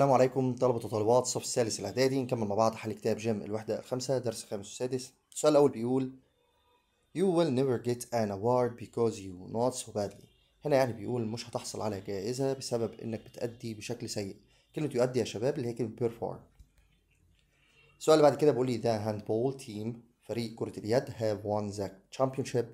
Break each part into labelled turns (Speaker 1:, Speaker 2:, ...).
Speaker 1: السلام عليكم طلبة وطالبات صف الثالث الإعدادي نكمل مع بعض حل كتاب جيم الوحدة الخامسة درس الخامس والسادس السؤال الأول بيقول You will never get an award because you not so badly هنا يعني بيقول مش هتحصل على جائزة بسبب إنك بتأدي بشكل سيء كلمة يؤدي يا شباب اللي هي كلمة perform السؤال اللي بعد كده بيقول لي The handball team فريق كرة اليد have won the championship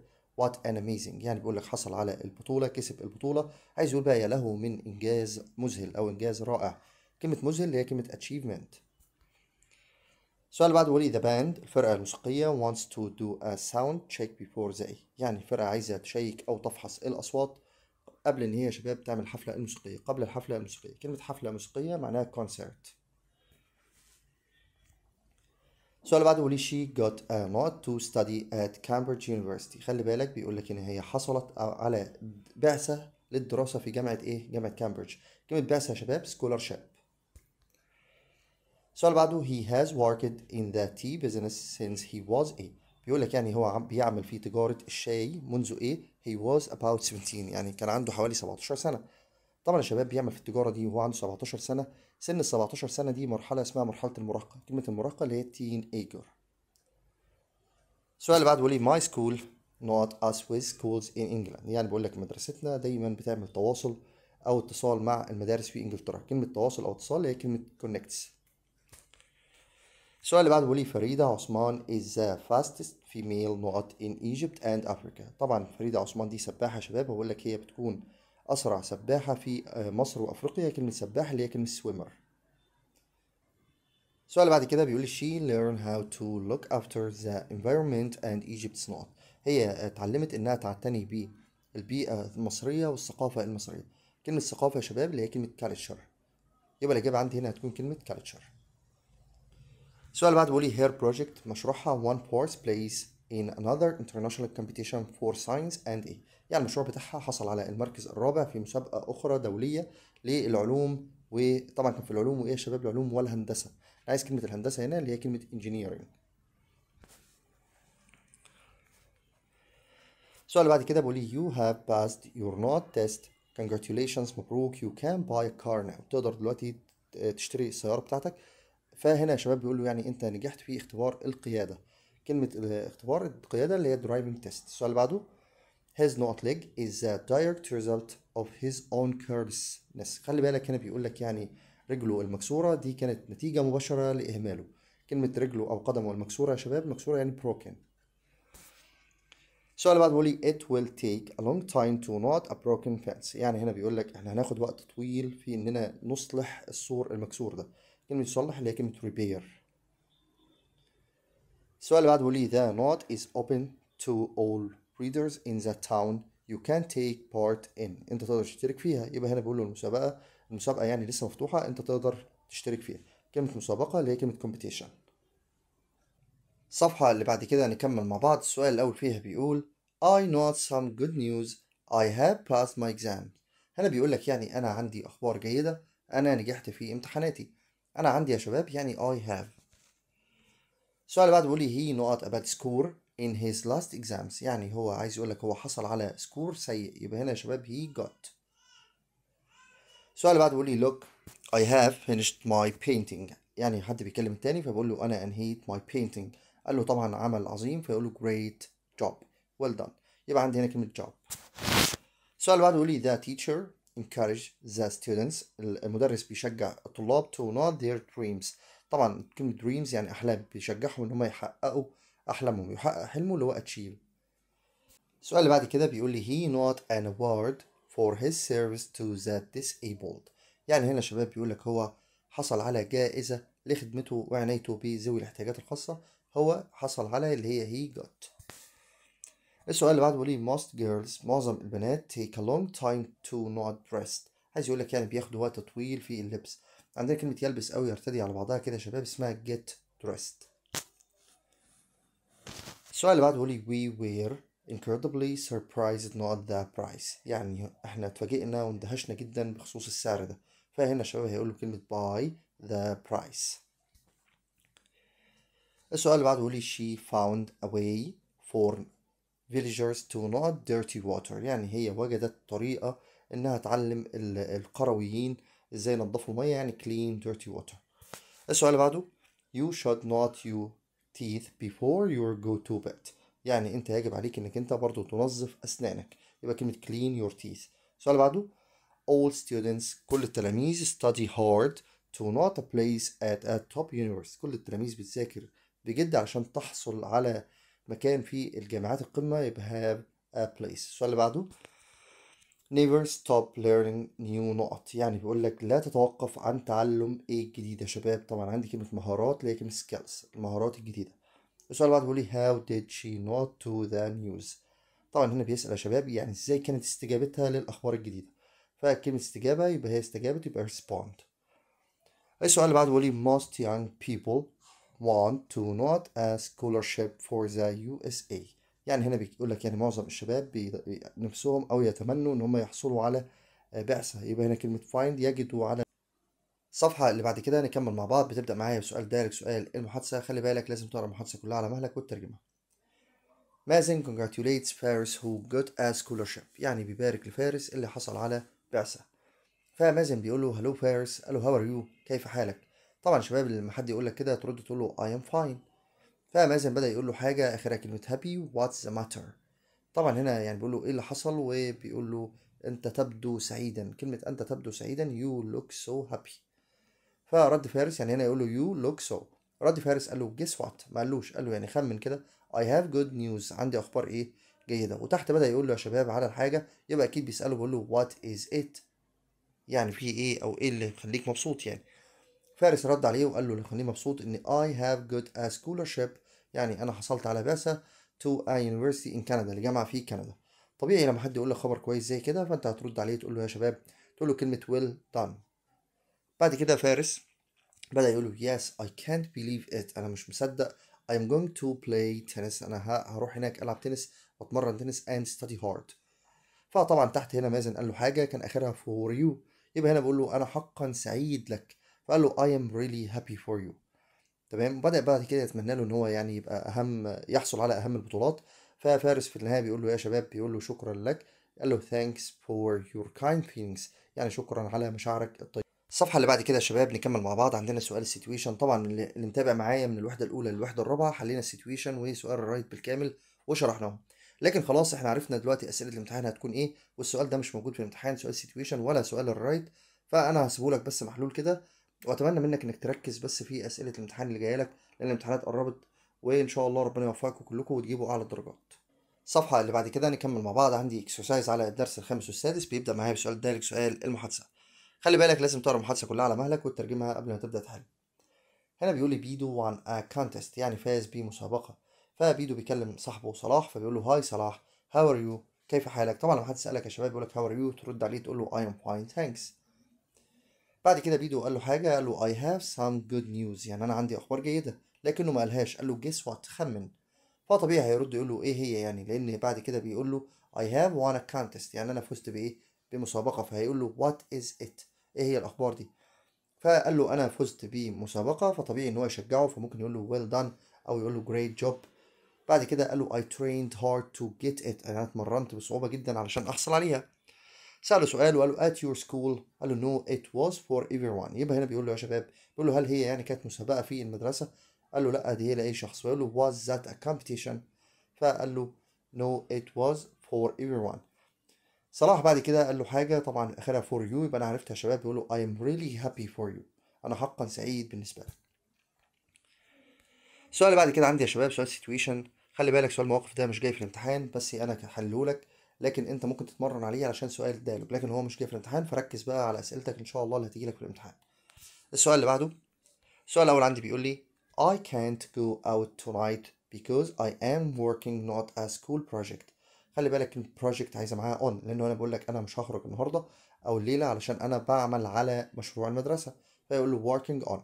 Speaker 1: what an amazing يعني بيقول لك حصل على البطولة كسب البطولة عايز يقول بقى يا له من إنجاز مذهل أو إنجاز رائع كلمة مذهل اللي هي كلمة achievement السؤال اللي بعده بيقول the band الفرقة الموسيقية wants to do a sound check before the يعني الفرقة عايزة تشيك أو تفحص الأصوات قبل إن هي شباب تعمل حفلة موسيقية قبل الحفلة الموسيقية كلمة حفلة موسيقية معناها concert السؤال اللي بعده بيقول she got a mod to study at Cambridge University خلي بالك بيقول لك ان هي حصلت على بعثة للدراسة في جامعة ايه؟ جامعة كامبريدج كلمة بعثة يا شباب scholarship السؤال اللي بعده he has worked in the tea business since he was a بيقول لك يعني هو بيعمل في تجارة الشاي منذ ايه he was about 17 يعني كان عنده حوالي 17 سنة طبعا يا شباب بيعمل في التجارة دي وهو عنده 17 سنة سن ال 17 سنة دي مرحلة اسمها مرحلة المراهقة كلمة المراهقة اللي هي تين ايجر السؤال اللي بعده بيقول لي my school not as with schools in England يعني بيقول لك مدرستنا دايما بتعمل تواصل او اتصال مع المدارس في انجلترا كلمة تواصل او اتصال هي كلمة connects السؤال اللي بعده بيقول لي فريدة عثمان is the fastest female نقط in Egypt and Africa طبعا فريدة عثمان دي سباحة شباب هقول لك هي بتكون أسرع سباحة في آه، مصر وأفريقيا كلمة سباحة اللي هي كلمة سويمر السؤال اللي بعد كده بيقول لي she learned how to look after the environment and Egypt's not هي اتعلمت إنها تعتني بالبيئة المصرية والثقافة المصرية كلمة ثقافة يا شباب اللي هي كلمة كالتشر يبقى الإجابة عندي هنا هتكون كلمة كالتشر السؤال اللي بعده بيقول لي هير بروجكت مشروعها one course place in another international competition for science and A يعني المشروع بتاعها حصل على المركز الرابع في مسابقة أخرى دولية للعلوم وطبعا كان في العلوم وإيه يا شباب العلوم والهندسة أنا عايز كلمة الهندسة هنا اللي هي كلمة engineering السؤال اللي بعد كده بيقول لي you have passed your not test congratulations مبروك you can buy a car now تقدر دلوقتي تشتري السيارة بتاعتك فهنا يا شباب بيقول له يعني انت نجحت في اختبار القياده كلمه اختبار القياده اللي هي driving test السؤال اللي بعده his not leg is a direct result of his own carelessness خلي بالك هنا بيقول لك يعني رجله المكسوره دي كانت نتيجه مباشره لاهماله كلمه رجله او قدمه المكسوره يا شباب مكسوره يعني broken السؤال اللي بعده بيقول لي it will take a long time to not a broken fence يعني هنا بيقول لك احنا هناخد وقت طويل في اننا نصلح السور المكسور ده كلمة يصلح اللي هي كلمة repair السؤال اللي بيقول لي The note is open to all readers in the town you can take part in أنت تقدر تشترك فيها يبقى هنا بيقول له المسابقة المسابقة يعني لسه مفتوحة أنت تقدر تشترك فيها كلمة مسابقة اللي هي كلمة competition الصفحة اللي بعد كده نكمل مع بعض السؤال الأول فيها بيقول I know some good news I have passed my exam هنا بيقول لك يعني أنا عندي أخبار جيدة أنا نجحت في امتحاناتي انا عندي يا شباب يعني I have السؤال اللي بعده بيقول لي he نقط about score in his last exams يعني هو عايز يقول لك هو حصل على سكور سيء يبقى هنا يا شباب he got السؤال اللي بعده بيقول لي look I have finished my painting يعني حد بيتكلم التاني فبقول له انا انهيت my painting قال له طبعا عمل عظيم فيقول له great job well done يبقى عندي هنا كلمة job السؤال اللي بعده بيقول لي the teacher encourage the students المدرس بيشجع الطلاب to not their dreams طبعا كلمة dreams يعني أحلام بيشجعهم إن هم يحققوا أحلامهم يحقق حلمه اللي هو achieve السؤال اللي بعد كده بيقول لي he not an award for his service to the disabled يعني هنا شباب بيقول لك هو حصل على جائزة لخدمته وعنايته بذوي الاحتياجات الخاصة هو حصل على اللي هي he got السؤال اللي بعده بيقول لي most girls معظم البنات take a long time to not dressed عايز يقول لك يعني بياخدوا وقت طويل في اللبس عندنا كلمة يلبس أو يرتدي على بعضها كده يا شباب اسمها get dressed السؤال اللي بعده بيقول لي we were incredibly surprised not the price يعني احنا اتفاجئنا واندهشنا جدا بخصوص السعر ده فهنا يا شباب هيقولوا كلمة buy the price السؤال اللي بعده بيقول لي she found a way for villagers to not dirty water يعني هي وجدت طريقة إنها تعلم القرويين إزاي ينظفوا المية يعني clean dirty water السؤال اللي بعده you should not your teeth before you go to bed يعني أنت يجب عليك إنك أنت برضو تنظف أسنانك يبقى كلمة clean your teeth السؤال اللي بعده all students كل التلاميذ study hard to not a place at a top university كل التلاميذ بتذاكر بجد عشان تحصل على مكان في الجامعات القمة يبقى have a place السؤال اللي بعده never stop learning new نقط يعني بيقول لك لا تتوقف عن تعلم ايه الجديد يا شباب طبعا عندي كلمة مهارات اللي هي كلمة skills المهارات الجديدة السؤال اللي بعده بيقول لي how did she not to the news طبعا هنا بيسأل يا شباب يعني ازاي كانت استجابتها للأخبار الجديدة فكلمة استجابة يبقى هي استجابت يبقى respond السؤال اللي بعده بيقول لي most young people want to not a scholarship for the USA يعني هنا بيقول لك يعني معظم الشباب نفسهم او يتمنوا ان هم يحصلوا على آه، بعثه يبقى هنا كلمه find يجدوا على الصفحة اللي بعد كده نكمل مع بعض بتبدأ معايا بسؤال دارك سؤال المحادثة خلي بالك لازم تقرأ المحادثة كلها على مهلك وترجمها مازن congratulates فارس who got a scholarship يعني بيبارك لفارس اللي حصل على بعثة فمازن بيقول له هلو فارس قال له ار يو كيف حالك طبعا شباب لما حد يقول لك كده ترد تقول له I am fine فمازن بدأ يقول له حاجة آخرها كلمة happy what's the matter طبعا هنا يعني بيقول له إيه اللي حصل وبيقول له أنت تبدو سعيدا كلمة أنت تبدو سعيدا you look so happy فرد فارس يعني هنا يقول له you look so رد فارس قال له guess what ما قالوش قال له يعني خمن كده I have good news عندي أخبار إيه جيدة وتحت بدأ يقول له يا شباب على الحاجة يبقى أكيد بيسأله بيقول له what is it يعني في إيه أو إيه اللي يخليك مبسوط يعني فارس رد عليه وقال له اللي يخليه مبسوط ان I have got a scholarship يعني انا حصلت على بعثة to a university in Canada لجامعة في كندا طبيعي لما حد يقول لك خبر كويس زي كده فانت هترد عليه تقول له يا شباب تقول له كلمة well done بعد كده فارس بدأ يقول له yes I can't believe it أنا مش مصدق I'm going to play tennis أنا هروح هناك ألعب تنس وأتمرن تنس and study hard فطبعا تحت هنا مازن قال له حاجة كان آخرها for you يبقى هنا بقول له أنا حقا سعيد لك فقال له I am really happy for you تمام وبدأ بعد كده يتمنى له ان هو يعني يبقى اهم يحصل على اهم البطولات ففارس في النهايه بيقول له يا شباب بيقول له شكرا لك قال له thanks for your kind feelings يعني شكرا على مشاعرك الطيبه الصفحه اللي بعد كده يا شباب نكمل مع بعض عندنا سؤال السيتويشن طبعا اللي متابع معايا من الوحده الاولى للوحده الرابعه حلينا السيتويشن وسؤال الرايت بالكامل وشرحناهم لكن خلاص احنا عرفنا دلوقتي اسئله الامتحان هتكون ايه والسؤال ده مش موجود في الامتحان سؤال سيتويشن ولا سؤال الرايت فانا هسيبه لك بس محلول كده واتمنى منك انك تركز بس في اسئله الامتحان اللي جايه لك لان الامتحانات قربت وان شاء الله ربنا يوفقكم كلكم وتجيبوا اعلى الدرجات الصفحه اللي بعد كده نكمل مع بعض عندي اكسرسايز على الدرس الخامس والسادس بيبدا معايا بسؤال دايركت سؤال المحادثه خلي بالك لازم تقرا المحادثه كلها على مهلك وتترجمها قبل ما تبدا تحل هنا بيقول لي بيدو عن ا كونتست يعني فاز بمسابقه فبيدو بيكلم صاحبه صلاح فبيقول له هاي صلاح هاو ار يو كيف حالك طبعا لو حد سالك يا شباب يقول لك هاو ار يو ترد عليه تقول له اي ام فاين ثانكس بعد كده بيدو قال له حاجه قال له اي هاف سام جود نيوز يعني انا عندي اخبار جيده لكنه ما قالهاش قال له جيس خمن فطبيعي هيرد يقول له ايه هي يعني لان بعد كده بيقول له اي هاف وان كونتست يعني انا فزت بايه بمسابقه فهيقول له وات از ات ايه هي الاخبار دي فقال له انا فزت بمسابقه فطبيعي ان هو يشجعه فممكن يقول له ويل well done او يقول له جريت جوب بعد كده قال له I trained hard to get it انا اتمرنت بصعوبه جدا علشان احصل عليها سأله سؤال وقال له at your school قال له no it was for everyone يبقى هنا بيقول له يا شباب بيقول له هل هي يعني كانت مسابقة في المدرسة قال له لا دي هي لأي شخص فقال له was that a competition فقال له no it was for everyone صلاح بعد كده قال له حاجة طبعا آخرها for you يبقى أنا عرفتها يا شباب بيقول له I am really happy for you أنا حقا سعيد بالنسبة لك السؤال اللي بعد كده عندي يا شباب سؤال situation خلي بالك سؤال المواقف ده مش جاي في الامتحان بس أنا هحله لك لكن انت ممكن تتمرن عليه علشان سؤال ادالك لكن هو مش جاي في الامتحان فركز بقى على اسئلتك ان شاء الله اللي هتيجي لك في الامتحان السؤال اللي بعده السؤال الاول عندي بيقول لي I can't go out tonight because I am working not a school project خلي بالك البروجكت عايزه معاها on لانه انا بقول لك انا مش هخرج النهارده او الليله علشان انا بعمل على مشروع المدرسه فيقول له working on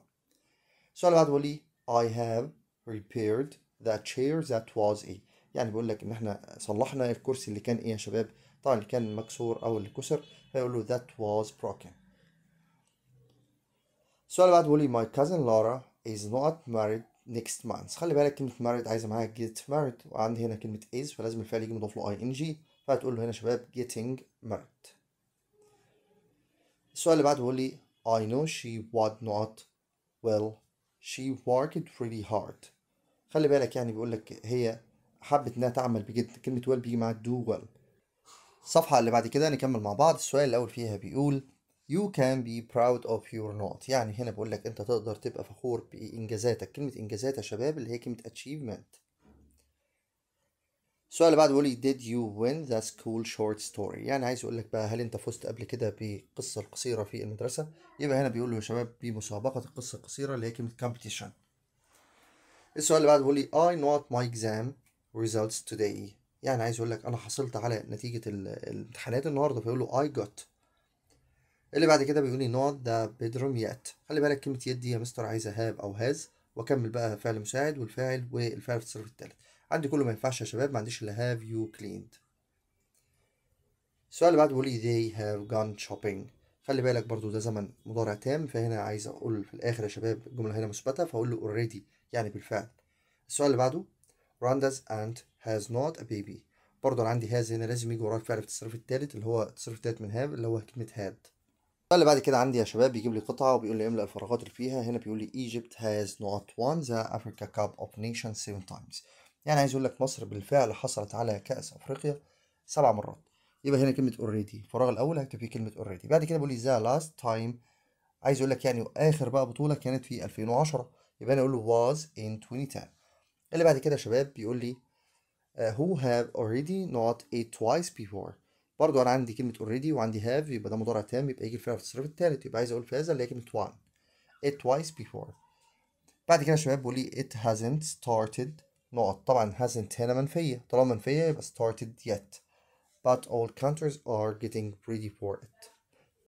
Speaker 1: السؤال اللي بعده بيقول لي I have repaired the chair that was it يعني بيقول لك ان احنا صلحنا الكرسي اللي كان ايه يا شباب طبعا اللي كان مكسور او اللي كسر فيقول له that was broken السؤال اللي بعده بيقول لي my cousin Laura is not married next month خلي بالك كلمة married عايزة معاها get married وعندي هنا كلمة is فلازم الفعل يجي مضاف له ing فهتقول له هنا شباب getting married السؤال اللي بعده بيقول لي I know she would not well she worked really hard خلي بالك يعني بيقول لك هي حبت انها تعمل بجد كلمة ويل بيجي مع دو ويل الصفحة اللي بعد كده نكمل مع بعض السؤال الأول فيها بيقول You can be proud of your not يعني هنا بقول لك أنت تقدر تبقى فخور بإنجازاتك كلمة إنجازات يا شباب اللي هي كلمة achievement السؤال اللي بعده بيقول لي did you win the school short story يعني عايز يقول لك بقى هل أنت فزت قبل كده بالقصة القصيرة في المدرسة يبقى هنا بيقول له يا شباب بمسابقة القصة القصيرة اللي هي كلمة competition السؤال اللي بعده بيقول لي I not my exam results today يعني عايز يقول لك انا حصلت على نتيجه الامتحانات النهارده فيقول له اي جوت اللي بعد كده بيقول لي not the bedroom yet خلي بالك كلمه يات دي يا مستر عايزه هاب او هاز واكمل بقى فعل مساعد والفاعل والفعل في الصرف الثالث عندي كله ما ينفعش يا شباب ما عنديش الا have you cleaned السؤال اللي بعده بيقول لي they have gone shopping خلي بالك برضو ده زمن مضارع تام فهنا عايز اقول في الاخر يا شباب الجمله هنا مثبته فاقول له already يعني بالفعل السؤال اللي بعده راندز اند هاز نوت a baby برضه أنا عندي هاز هنا لازم يجي وراك فعل في التصريف اللي هو التصريف الثالث من هاف اللي هو كلمة هاد اللي بعد كده عندي يا شباب بيجيب لي قطعة وبيقول لي املأ الفراغات اللي فيها هنا بيقول لي Egypt has not won the Africa Cup of Nations 7 times يعني عايز اقول لك مصر بالفعل حصلت على كأس أفريقيا سبع مرات يبقى هنا كلمة already الفراغ الأول هكتب فيه كلمة already بعد كده بيقول لي the last time عايز اقول لك يعني آخر بقى بطولة كانت في 2010 يبقى أنا أقول له was in 2010 اللي بعد كده يا شباب بيقول لي آه، who have already not ate twice before برضو انا عندي كلمه already وعندي have يبقى ده مضارع تام يبقى يجي الفعل في التصريف الثالث يبقى عايز اقول في هذا اللي هي كلمه one ate twice before بعد كده يا شباب بيقول لي it hasn't started not طبعا hasn't هنا منفيه طالما منفيه يبقى started yet but all countries are getting ready for it